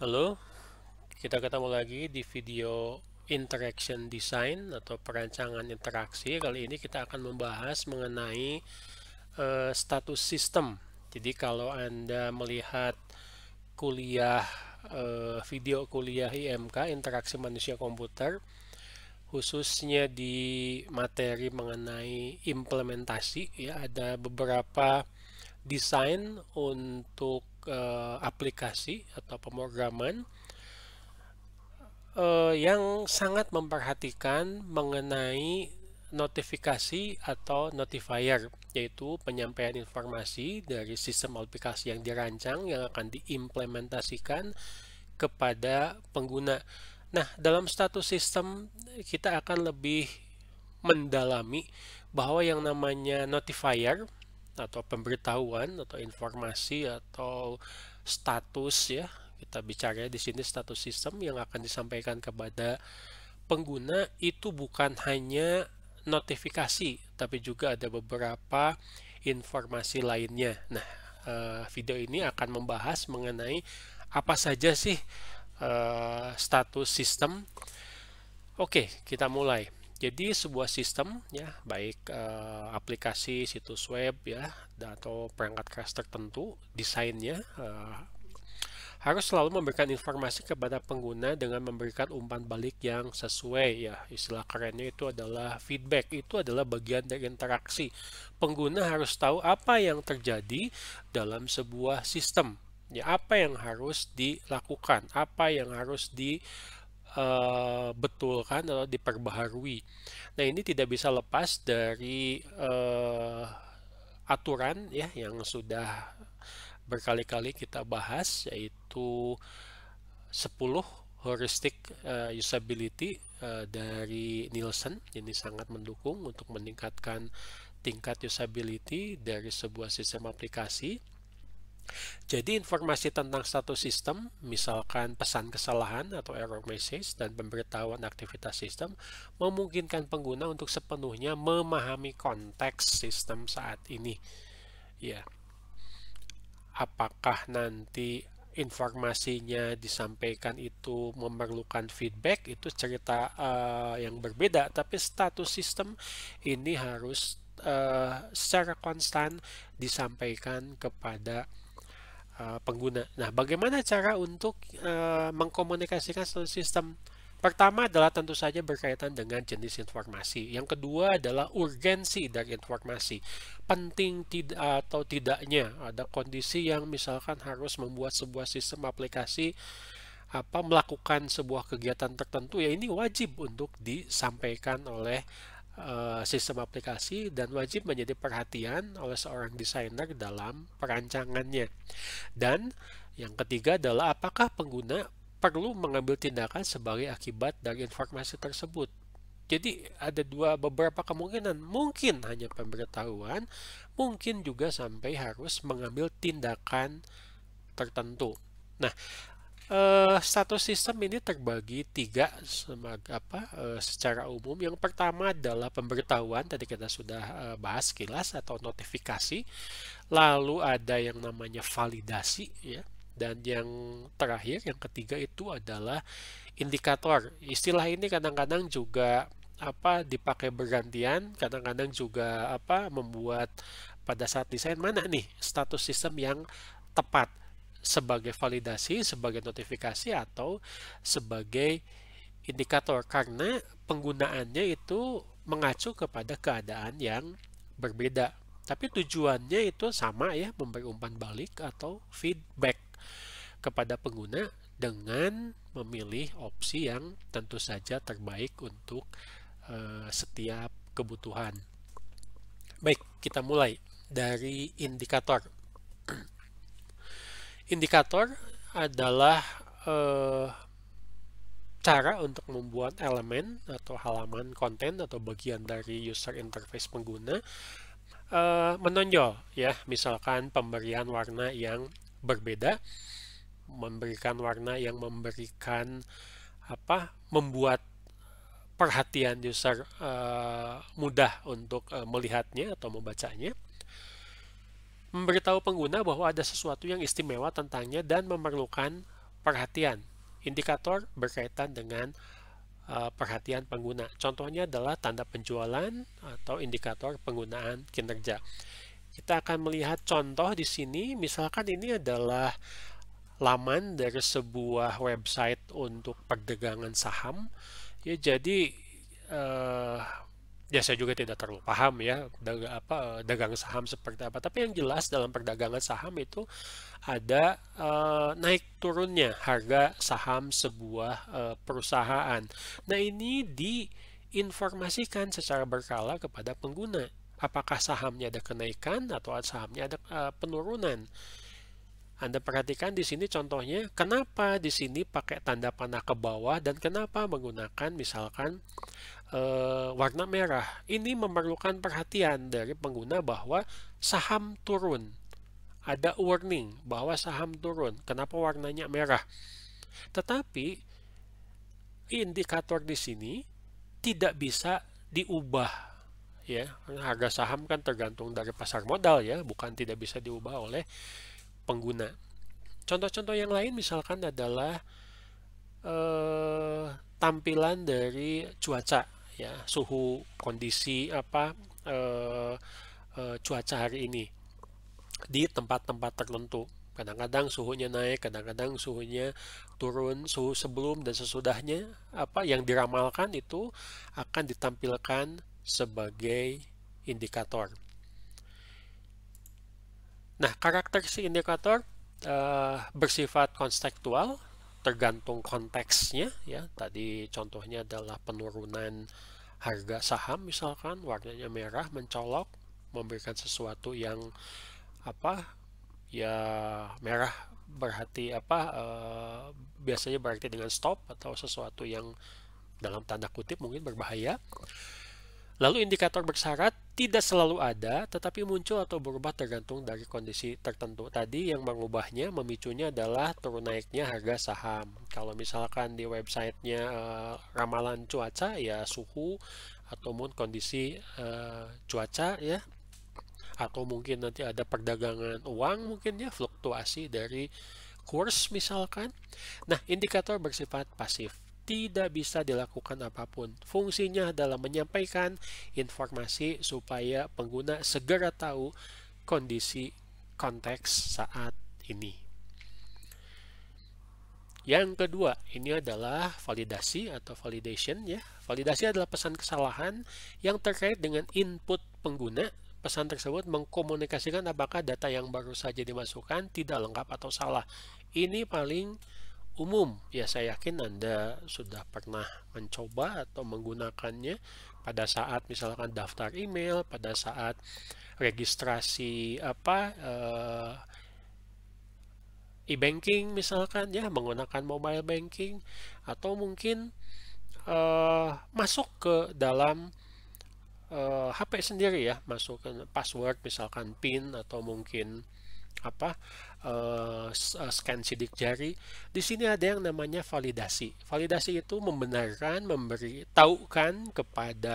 Halo, kita ketemu lagi di video interaction design atau perancangan interaksi. Kali ini kita akan membahas mengenai uh, status sistem. Jadi kalau Anda melihat kuliah uh, video kuliah IMK interaksi manusia komputer khususnya di materi mengenai implementasi ya ada beberapa desain untuk uh, aplikasi atau pemrograman uh, yang sangat memperhatikan mengenai notifikasi atau notifier yaitu penyampaian informasi dari sistem aplikasi yang dirancang yang akan diimplementasikan kepada pengguna. Nah, dalam status sistem kita akan lebih mendalami bahwa yang namanya notifier atau pemberitahuan atau informasi atau status ya kita bicara di sini status sistem yang akan disampaikan kepada pengguna itu bukan hanya notifikasi tapi juga ada beberapa informasi lainnya. Nah, eh, video ini akan membahas mengenai apa saja sih eh, status sistem. Oke, kita mulai. Jadi sebuah sistem ya, baik uh, aplikasi situs web ya atau perangkat keras tertentu, desainnya uh, harus selalu memberikan informasi kepada pengguna dengan memberikan umpan balik yang sesuai ya. Istilah kerennya itu adalah feedback, itu adalah bagian dari interaksi. Pengguna harus tahu apa yang terjadi dalam sebuah sistem. Ya, apa yang harus dilakukan, apa yang harus di dibetulkan eh, betulkan atau eh, diperbaharui. Nah ini tidak bisa lepas dari uh, aturan ya yang sudah berkali-kali kita bahas yaitu 10 heuristik uh, usability uh, dari Nielsen ini sangat mendukung untuk meningkatkan tingkat usability dari sebuah sistem aplikasi jadi informasi tentang status sistem, misalkan pesan kesalahan atau error message dan pemberitahuan aktivitas sistem, memungkinkan pengguna untuk sepenuhnya memahami konteks sistem saat ini. Ya. Apakah nanti informasinya disampaikan itu memerlukan feedback itu cerita uh, yang berbeda tapi status sistem ini harus uh, secara konstan disampaikan kepada Eh, pengguna. Nah, bagaimana cara untuk uh, mengkomunikasikan sistem? Pertama adalah tentu saja berkaitan dengan jenis informasi. Yang kedua adalah urgensi dari informasi. Penting tidak atau tidaknya ada kondisi yang misalkan harus membuat sebuah sistem aplikasi apa melakukan sebuah kegiatan tertentu ya ini wajib untuk disampaikan oleh Eh, sistem aplikasi dan wajib menjadi perhatian oleh seorang desainer dalam perancangannya. Dan yang ketiga adalah apakah pengguna perlu mengambil tindakan sebagai akibat dari informasi tersebut. Jadi ada dua beberapa kemungkinan, mungkin hanya pemberitahuan, mungkin juga sampai harus mengambil tindakan tertentu. Nah, uh, eh, status sistem ini terbagi tiga sebagai apa uh, secara umum. Yang pertama adalah pemberitahuan tadi kita sudah uh, bahas kilas atau notifikasi. Lalu ada yang namanya validasi ya. Dan yang terakhir yang ketiga itu adalah indikator. Istilah ini kadang-kadang juga apa dipakai bergantian, kadang-kadang juga apa membuat pada saat desain mana nih status sistem yang tepat sebagai validasi, sebagai notifikasi, atau sebagai indikator karena penggunaannya itu mengacu kepada keadaan yang berbeda. Tapi tujuannya itu sama ya, memberi umpan balik atau feedback kepada pengguna dengan memilih opsi yang tentu saja terbaik untuk uh, setiap kebutuhan. Baik, kita mulai dari indikator. Indikator adalah uh, cara untuk membuat elemen atau halaman konten atau bagian dari user interface pengguna uh, menonjol ya misalkan pemberian warna yang berbeda memberikan warna yang memberikan apa membuat perhatian user uh, mudah untuk uh, melihatnya atau membacanya memberitahu pengguna bahwa ada sesuatu yang istimewa tentangnya dan memerlukan perhatian. Indikator berkaitan dengan uh, perhatian pengguna. Contohnya adalah tanda penjualan atau indikator penggunaan kinerja. Kita akan melihat contoh di sini, misalkan ini adalah laman dari sebuah website untuk perdagangan saham. Ya, jadi uh, ya saya juga tidak terlalu paham ya dagang apa eh, dagang saham seperti apa tapi yang jelas dalam perdagangan saham itu ada uh, naik turunnya harga saham sebuah uh, perusahaan nah ini diinformasikan secara berkala kepada pengguna apakah sahamnya ada kenaikan atau sahamnya ada uh, penurunan anda perhatikan di sini contohnya, kenapa di sini pakai tanda panah ke bawah dan kenapa menggunakan misalkan uh, warna merah. Ini memerlukan perhatian dari pengguna bahwa saham turun. Ada warning bahwa saham turun. Kenapa warnanya merah? Tetapi indikator di sini tidak bisa diubah ya. Harga saham kan tergantung dari pasar modal ya, bukan tidak bisa diubah oleh pengguna. Contoh-contoh yang lain misalkan adalah eh, tampilan dari cuaca ya suhu kondisi apa e, e, cuaca hari ini di tempat-tempat tertentu kadang-kadang suhunya naik, kadang-kadang suhunya turun, suhu sebelum dan sesudahnya apa yang diramalkan itu akan ditampilkan sebagai indikator. Nah, karakter si indikator e, bersifat konstektual tergantung konteksnya ya tadi contohnya adalah penurunan harga saham misalkan warnanya merah mencolok memberikan sesuatu yang apa ya merah berarti apa uh, biasanya berarti dengan stop atau sesuatu yang dalam tanda kutip mungkin berbahaya lalu indikator bersyarat tidak selalu ada, tetapi muncul atau berubah tergantung dari kondisi tertentu. Tadi yang mengubahnya, memicunya adalah turun naiknya harga saham. Kalau misalkan di websitenya eh, ramalan cuaca, ya suhu atau mungkin kondisi eh, cuaca ya, atau mungkin nanti ada perdagangan uang mungkin ya fluktuasi dari kurs misalkan. Nah, indikator bersifat pasif tidak bisa dilakukan apapun. Fungsinya adalah menyampaikan informasi supaya pengguna segera tahu kondisi konteks saat ini. Yang kedua, ini adalah validasi atau validation ya. Validasi adalah pesan kesalahan yang terkait dengan input pengguna. Pesan tersebut mengkomunikasikan apakah data yang baru saja dimasukkan tidak lengkap atau salah. Ini paling umum. Ya saya yakin Anda sudah pernah mencoba atau menggunakannya pada saat misalkan daftar email, pada saat registrasi apa eh, e-banking misalkan ya menggunakan mobile banking atau mungkin eh, masuk ke dalam HP eh, sendiri ya, masuk ke password misalkan PIN atau mungkin apa uh, scan sidik jari. Di sini ada yang namanya validasi. Validasi itu membenarkan, memberi kepada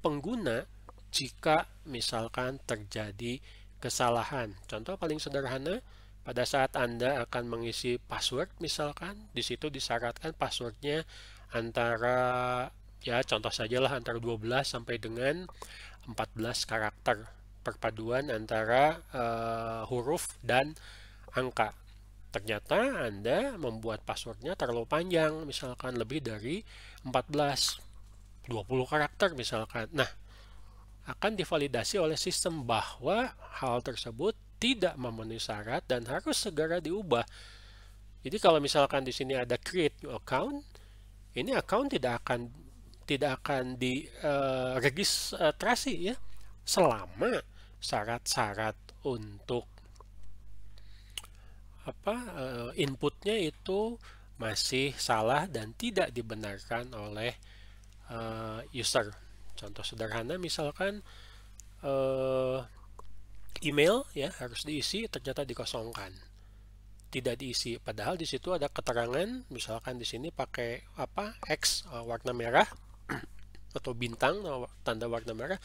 pengguna jika misalkan terjadi kesalahan. Contoh paling sederhana, pada saat Anda akan mengisi password misalkan, di situ disyaratkan passwordnya antara, ya contoh sajalah antara 12 sampai dengan 14 karakter. Perpaduan antara uh, huruf dan angka. Ternyata Anda membuat passwordnya terlalu panjang, misalkan lebih dari 14, 20 karakter misalkan. Nah, akan divalidasi oleh sistem bahwa hal tersebut tidak memenuhi syarat dan harus segera diubah. Jadi kalau misalkan di sini ada create new account, ini account tidak akan tidak akan diregistrasi eh, uh, ya selama syarat-syarat untuk apa eh, inputnya itu masih salah dan tidak dibenarkan oleh eh, user. Contoh sederhana misalkan eh, email ya harus diisi ternyata dikosongkan. Tidak diisi padahal di situ ada keterangan misalkan di sini pakai apa X warna merah atau bintang tanda warna merah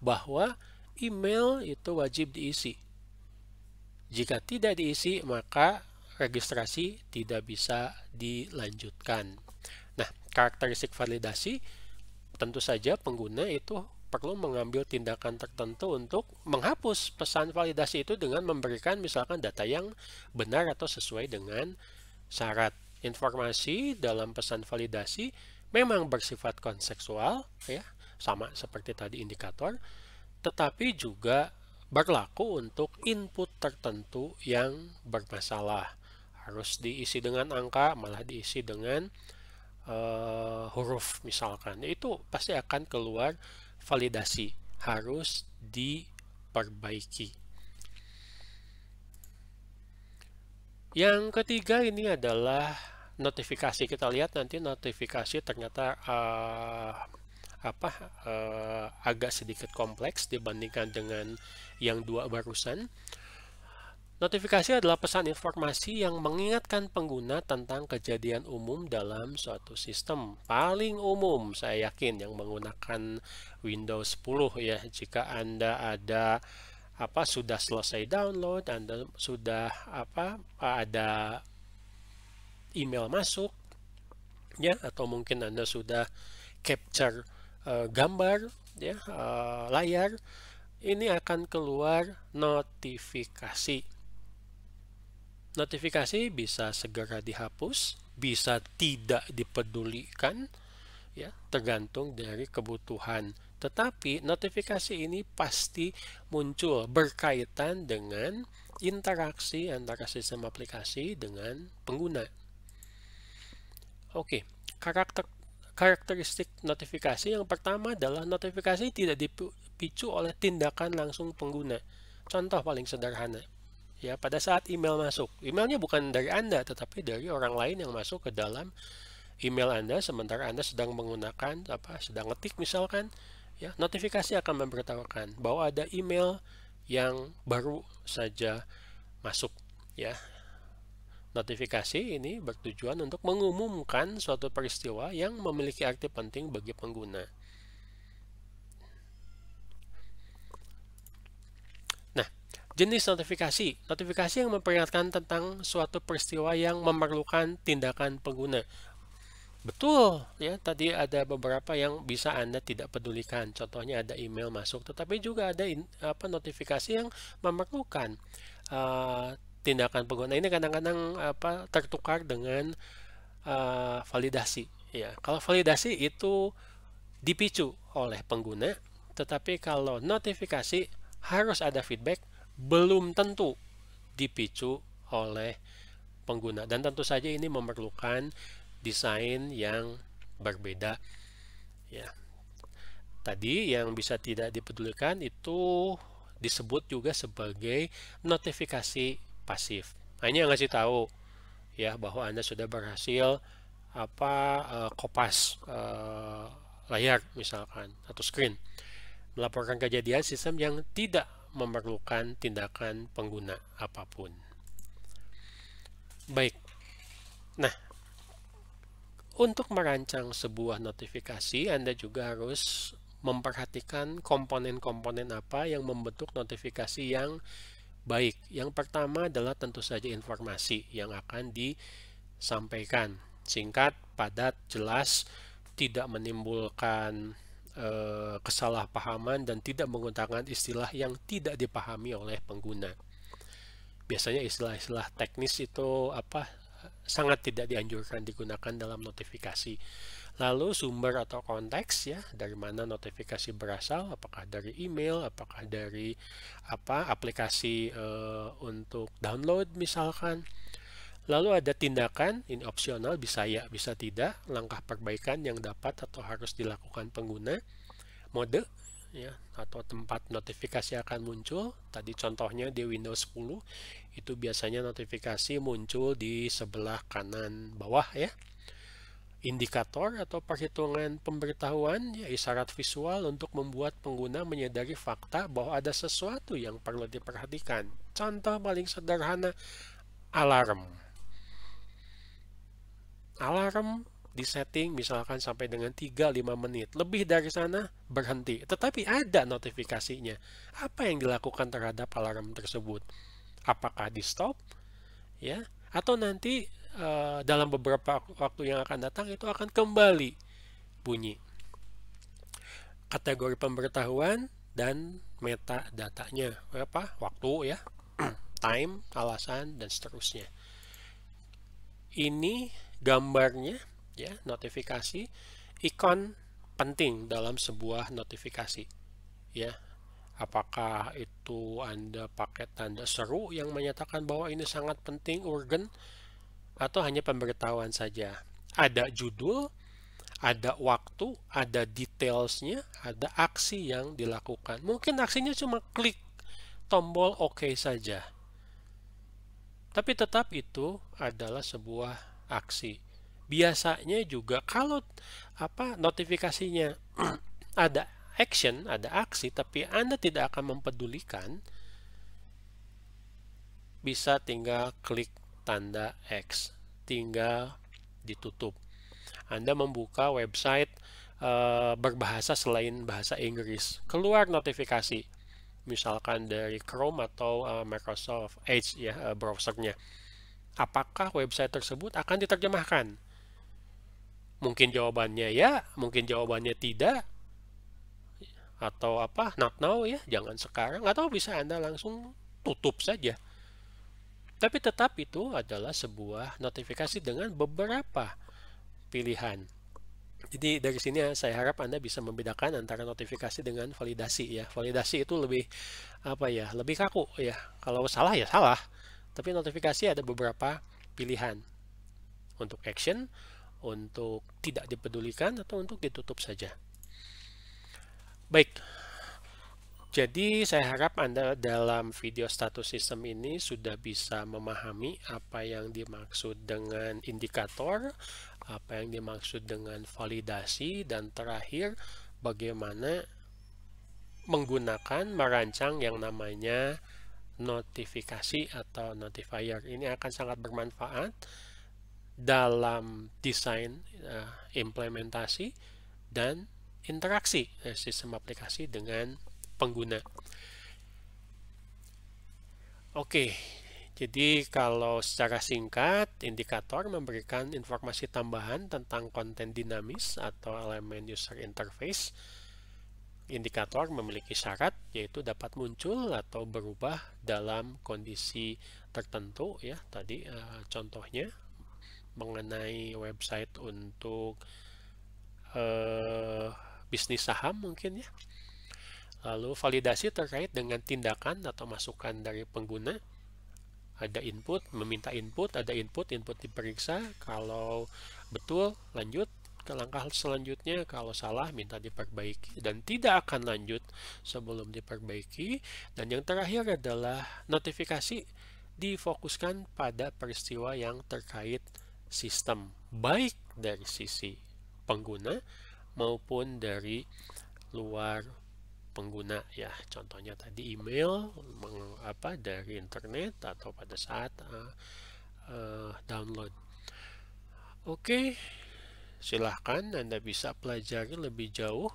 bahwa email itu wajib diisi jika tidak diisi, maka registrasi tidak bisa dilanjutkan. Nah, karakteristik validasi tentu saja pengguna itu perlu mengambil tindakan tertentu untuk menghapus pesan validasi itu dengan memberikan misalkan data yang benar atau sesuai dengan syarat. Informasi dalam pesan validasi memang bersifat konseksual ya, sama seperti tadi indikator, tetapi juga berlaku untuk input tertentu yang bermasalah. Harus diisi dengan angka, malah diisi dengan uh, huruf misalkan. Itu pasti akan keluar validasi. Harus diperbaiki. Yang ketiga ini adalah notifikasi. Kita lihat nanti notifikasi ternyata uh, apa eh, agak sedikit kompleks dibandingkan dengan yang dua barusan. Notifikasi adalah pesan informasi yang mengingatkan pengguna tentang kejadian umum dalam suatu sistem. Paling umum saya yakin yang menggunakan Windows 10 ya. Jika Anda ada apa sudah selesai download, Anda sudah apa ada email masuk ya atau mungkin Anda sudah capture Eh, gambar ya uh, layar ini akan keluar notifikasi notifikasi bisa segera dihapus bisa tidak dipedulikan ya tergantung dari kebutuhan tetapi notifikasi ini pasti muncul berkaitan dengan interaksi antara sistem aplikasi dengan pengguna. Oke, karakter karakteristik notifikasi yang pertama adalah notifikasi tidak dipicu oleh tindakan langsung pengguna. Contoh paling sederhana, ya pada saat email masuk, emailnya bukan dari Anda tetapi dari orang lain yang masuk ke dalam email Anda sementara Anda sedang menggunakan apa sedang ngetik misalkan, ya notifikasi akan memberitahukan bahwa ada email yang baru saja masuk, ya Notifikasi ini bertujuan untuk mengumumkan suatu peristiwa yang memiliki arti penting bagi pengguna. Nah, jenis notifikasi. Notifikasi yang memperingatkan tentang suatu peristiwa yang memerlukan tindakan pengguna. Betul, ya tadi ada beberapa yang bisa Anda tidak pedulikan. Contohnya ada email masuk, tetapi juga ada in, apa notifikasi yang memerlukan uh, tindakan pengguna nah, ini kadang-kadang apa tertukar dengan uh, validasi ya kalau validasi itu dipicu oleh pengguna tetapi kalau notifikasi harus ada feedback belum tentu dipicu oleh pengguna dan tentu saja ini memerlukan desain yang berbeda ya tadi yang bisa tidak dipedulikan itu disebut juga sebagai notifikasi pasif. Hanya nah, ngasih tahu ya bahwa Anda sudah berhasil apa uh, kopas uh, layar misalkan atau screen. Melaporkan kejadian sistem yang tidak memerlukan tindakan pengguna apapun. Baik. Nah, untuk merancang sebuah notifikasi, Anda juga harus memperhatikan komponen-komponen apa yang membentuk notifikasi yang Baik, yang pertama adalah tentu saja informasi yang akan disampaikan. Singkat, padat, jelas, tidak menimbulkan e, kesalahpahaman dan tidak menggunakan istilah yang tidak dipahami oleh pengguna. Biasanya istilah-istilah teknis itu apa sangat tidak dianjurkan digunakan dalam notifikasi Lalu sumber atau konteks ya, dari mana notifikasi berasal, apakah dari email, apakah dari apa aplikasi e, untuk download misalkan. Lalu ada tindakan, ini opsional, bisa ya, bisa tidak, langkah perbaikan yang dapat atau harus dilakukan pengguna, mode, ya, atau tempat notifikasi akan muncul. Tadi contohnya di Windows 10, itu biasanya notifikasi muncul di sebelah kanan bawah ya indikator atau perhitungan pemberitahuan, yaitu isyarat visual untuk membuat pengguna menyadari fakta bahwa ada sesuatu yang perlu diperhatikan. Contoh paling sederhana, alarm. Alarm di setting misalkan sampai dengan 3-5 menit. Lebih dari sana berhenti. Tetapi ada notifikasinya. Apa yang dilakukan terhadap alarm tersebut? Apakah di stop? Ya, atau nanti Eh, dalam beberapa waktu yang akan datang itu akan kembali bunyi kategori pemberitahuan dan meta datanya apa waktu ya time alasan dan seterusnya ini gambarnya ya notifikasi ikon penting dalam sebuah notifikasi ya apakah itu Anda pakai tanda seru yang menyatakan bahwa ini sangat penting, urgent, atau hanya pemberitahuan saja. Ada judul, ada waktu, ada detailsnya, ada aksi yang dilakukan. Mungkin aksinya cuma klik tombol OK saja. Tapi tetap itu adalah sebuah aksi. Biasanya juga kalau apa notifikasinya ada action, ada aksi, tapi Anda tidak akan mempedulikan, bisa tinggal klik tanda X tinggal ditutup Anda membuka website e, berbahasa selain bahasa Inggris keluar notifikasi misalkan dari Chrome atau e, Microsoft Edge ya e, browsernya apakah website tersebut akan diterjemahkan mungkin jawabannya ya mungkin jawabannya tidak atau apa not now ya jangan sekarang atau bisa anda langsung tutup saja tapi tetap itu adalah sebuah notifikasi dengan beberapa pilihan. Jadi dari sini saya harap Anda bisa membedakan antara notifikasi dengan validasi ya. Validasi itu lebih apa ya? Lebih kaku ya. Kalau salah ya salah. Tapi notifikasi ada beberapa pilihan. Untuk action, untuk tidak dipedulikan atau untuk ditutup saja. Baik, jadi saya harap Anda dalam video status sistem ini sudah bisa memahami apa yang dimaksud dengan indikator, apa yang dimaksud dengan validasi, dan terakhir bagaimana menggunakan merancang yang namanya notifikasi atau notifier. Ini akan sangat bermanfaat dalam desain eh, implementasi dan interaksi eh, sistem aplikasi dengan pengguna. Oke, jadi kalau secara singkat, indikator memberikan informasi tambahan tentang konten dinamis atau elemen user interface. Indikator memiliki syarat, yaitu dapat muncul atau berubah dalam kondisi tertentu. Ya, tadi eh, contohnya mengenai website untuk eh, bisnis saham mungkin ya. Lalu validasi terkait dengan tindakan atau masukan dari pengguna. Ada input, meminta input, ada input, input diperiksa. Kalau betul, lanjut ke langkah selanjutnya. Kalau salah, minta diperbaiki. Dan tidak akan lanjut sebelum diperbaiki. Dan yang terakhir adalah notifikasi difokuskan pada peristiwa yang terkait sistem. Baik dari sisi pengguna maupun dari luar pengguna ya contohnya tadi email apa dari internet atau pada saat uh, uh, download oke silahkan anda bisa pelajari lebih jauh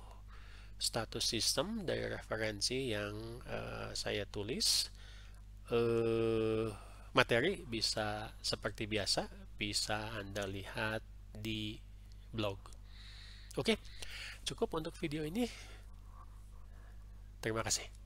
status sistem dari referensi yang uh, saya tulis uh, materi bisa seperti biasa bisa anda lihat di blog oke cukup untuk video ini terima kasih